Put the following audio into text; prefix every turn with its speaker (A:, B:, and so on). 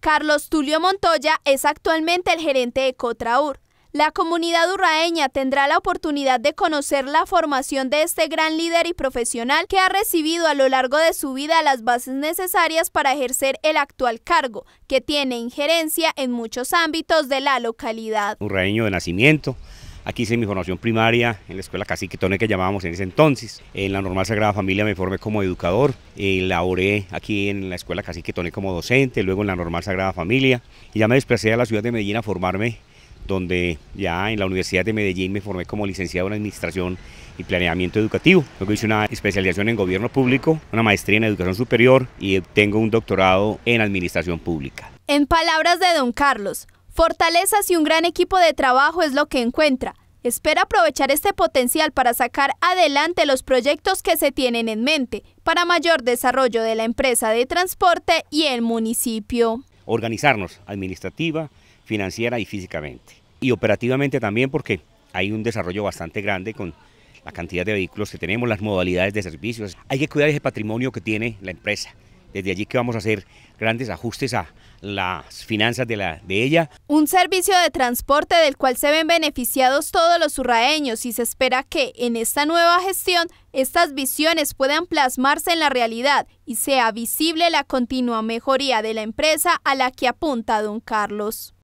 A: Carlos Tulio Montoya es actualmente el gerente de Cotraur. La comunidad urraeña tendrá la oportunidad de conocer la formación de este gran líder y profesional que ha recibido a lo largo de su vida las bases necesarias para ejercer el actual cargo, que tiene injerencia en muchos ámbitos de la localidad.
B: Urraeño de nacimiento, Aquí hice mi formación primaria en la escuela Cacique Tone que llamábamos en ese entonces. En la Normal Sagrada Familia me formé como educador, eh, laboré aquí en la escuela Cacique Tone como docente, luego en la Normal Sagrada Familia y ya me desplacé a la ciudad de Medellín a formarme donde ya en la Universidad de Medellín me formé como licenciado en Administración y Planeamiento Educativo. Luego hice una especialización en Gobierno Público, una maestría en Educación Superior y tengo un doctorado en Administración Pública.
A: En palabras de don Carlos, Fortalezas y un gran equipo de trabajo es lo que encuentra. Espera aprovechar este potencial para sacar adelante los proyectos que se tienen en mente para mayor desarrollo de la empresa de transporte y el municipio.
B: Organizarnos administrativa, financiera y físicamente. Y operativamente también porque hay un desarrollo bastante grande con la cantidad de vehículos que tenemos, las modalidades de servicios. Hay que cuidar ese patrimonio que tiene la empresa desde allí que vamos a hacer grandes ajustes a las finanzas de, ella.
A: Un servicio de transporte del cual se ven beneficiados todos los surraeños y se espera que en esta nueva gestión estas visiones puedan plasmarse en la realidad y sea visible la continua mejoría de la empresa a la que apunta don Carlos.